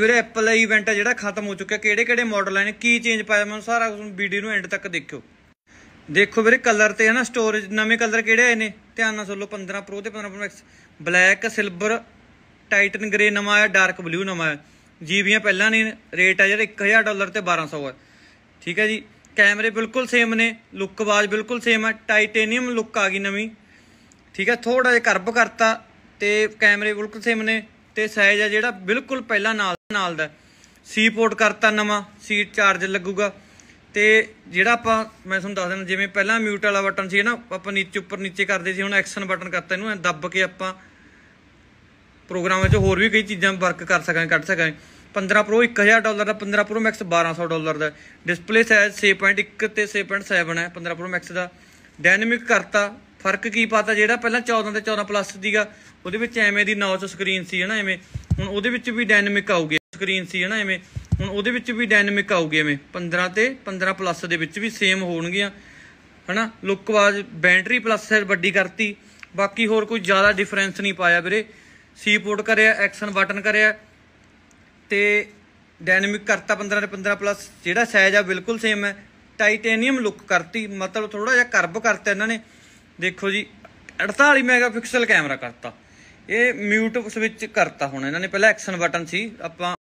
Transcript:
ਵੀਰੇ ਐਪਲ ਦਾ ਇਵੈਂਟ ਹੈ ਜਿਹੜਾ ਖਤਮ ਹੋ ਚੁੱਕਿਆ ਕਿਹੜੇ ਕਿਹੜੇ ਮਾਡਲ ਆਏ ਨੇ ਕੀ ਚੇਂਜ ਪਾਇਆ ਮੈਨੂੰ ਸਾਰਾ ਕੁਝ ਵੀਡੀਓ ਨੂੰ ਐਂਡ ਤੱਕ ਦੇਖਿਓ ਦੇਖੋ ਵੀਰੇ ਕਲਰ ਤੇ ਹੈ ਨਾ ਸਟੋਰੇਜ ਨਵੇਂ ਕਲਰ ਕਿਹੜੇ ਆਏ ਨੇ ਧਿਆਨ ਨਾਲ ਸੋਲੋ 15 ਪ੍ਰੋ ਤੇ 15 pro max black silver titan grey ਨਵਾਂ ਆਇਆ ਡਾਰਕ ਬਲੂ ਨਵਾਂ ਆਇਆ ਜੀਬੀਆਂ ਪਹਿਲਾਂ ਨਹੀਂ ਰੇਟ ਹੈ ਜਿਹੜਾ 1000 ਡਾਲਰ ਤੇ 1200 ਹੈ ਠੀਕ ਹੈ ਜੀ ਕੈਮਰੇ ਬਿਲਕੁਲ ਸੇਮ ਨੇ ਲੁੱਕ ਆਵਾਜ਼ ਬਿਲਕੁਲ ਸੇਮ ਹੈ ਟਾਈਟੇਨੀਅਮ ਲੁੱਕ ਆ ਗਈ ਨਵੀਂ ਠੀਕ ਹੈ ਥੋੜਾ ਜਿਹਾ ਕਰਬ ਕਰਤਾ ਤੇ ਕੈਮਰੇ ਬਿਲਕੁਲ ਸੇਮ ਨੇ ਤੇ ਸਾਈਜ਼ ਆ ਜਿਹੜਾ ਬਿਲਕੁਲ ਪਹਿਲਾਂ ਨਾਲ ਨਾਲ ਦਾ ਸੀ ਪੋਰਟ ਕਰਤਾ ਨਵਾਂ ਸੀ ਚਾਰਜ ਲੱਗੂਗਾ ਤੇ ਜਿਹੜਾ ਆਪਾਂ ਮੈਂ ਤੁਹਾਨੂੰ ਦੱਸ ਦਿੰਦਾ ਜਿਵੇਂ ਪਹਿਲਾਂ ਮਿਊਟ ਵਾਲਾ ਬਟਨ ਸੀ ਨਾ ਆਪਾਂ ਨੀਚੇ ਉੱਪਰ ਨੀਚੇ ਕਰਦੇ ਸੀ ਹੁਣ ਐਕਸ਼ਨ ਬਟਨ ਕਰਤਾ ਇਹਨੂੰ ਦੱਬ ਕੇ ਆਪਾਂ ਪ੍ਰੋਗਰਾਮ ਵਿੱਚ ਹੋਰ ਵੀ ਕਈ ਚੀਜ਼ਾਂ ਵਰਕ ਕਰ ਸਕਾਂਗੇ ਕੱਢ ਸਕਾਂਗੇ 15 Pro 1000 ਡਾਲਰ ਦਾ 15 Pro Max 1200 ਡਾਲਰ ਦਾ ਡਿਸਪਲੇ ਸਾਈਜ਼ 6.1 ਤੇ 6.7 ਹੈ 15 Pro Max ਦਾ ਡਾਇਨਾਮਿਕ ਕਰਤਾ ਫਰਕ ਕੀ ਪਤਾ ਜਿਹੜਾ ਪਹਿਲਾਂ 14 ਤੇ 14 ਪਲੱਸ ਦੀਗਾ ਉਹਦੇ ਵਿੱਚ ਐਵੇਂ ਦੀ ਨੌਚ ਸਕਰੀਨ ਸੀ ਹਨਾ ਐਵੇਂ ਹੁਣ ਉਹਦੇ ਵਿੱਚ ਵੀ ਡਾਇਨਾਮਿਕ ਆਊਗੀ ਸਕਰੀਨ ਸੀ ਹਨਾ ਐਵੇਂ ਹੁਣ ਉਹਦੇ ਵਿੱਚ ਵੀ ਡਾਇਨਾਮਿਕ ਆਊਗੀ ਐਵੇਂ 15 ਤੇ 15 ਪਲੱਸ ਦੇ ਵਿੱਚ ਵੀ ਸੇਮ ਹੋਣਗੀਆਂ ਹਨਾ ਲੁੱਕ ਵਾਜ ਬੈਟਰੀ ਪਲੱਸ ਵੱਡੀ ਕਰਤੀ ਬਾਕੀ ਹੋਰ ਕੋਈ ਜ਼ਿਆਦਾ ਡਿਫਰੈਂਸ ਨਹੀਂ ਪਾਇਆ ਵੀਰੇ ਸੀ ਪੋਰਟ ਕਰਿਆ ਐਕਸ਼ਨ ਬਟਨ ਕਰਿਆ ਤੇ ਡਾਇਨਾਮਿਕ ਕਰਤਾ 15 ਤੇ 15 ਪਲੱਸ ਜਿਹੜਾ ਸਾਈਜ਼ ਆ ਬਿਲਕੁਲ ਸੇਮ ਹੈ ਟਾਈਟੇਨੀਅਮ ਲੁੱਕ ਕਰਤੀ ਮਤਲਬ ਥੋੜਾ ਜਿਹਾ ਕਰਬ ਕਰਤਾ ਇਹਨਾਂ ਨੇ ਦੇਖੋ ਜੀ 48 ਮੈਗਾਪਿਕਸਲ ਕੈਮਰਾ ਕਰਤਾ ਇਹ ਮਿਊਟ ਸਵਿਚ ਕਰਤਾ ਹੁਣ ਇਹਨਾਂ ਨੇ ਪਹਿਲਾਂ ਐਕਸ਼ਨ ਬਟਨ ਸੀ ਆਪਾਂ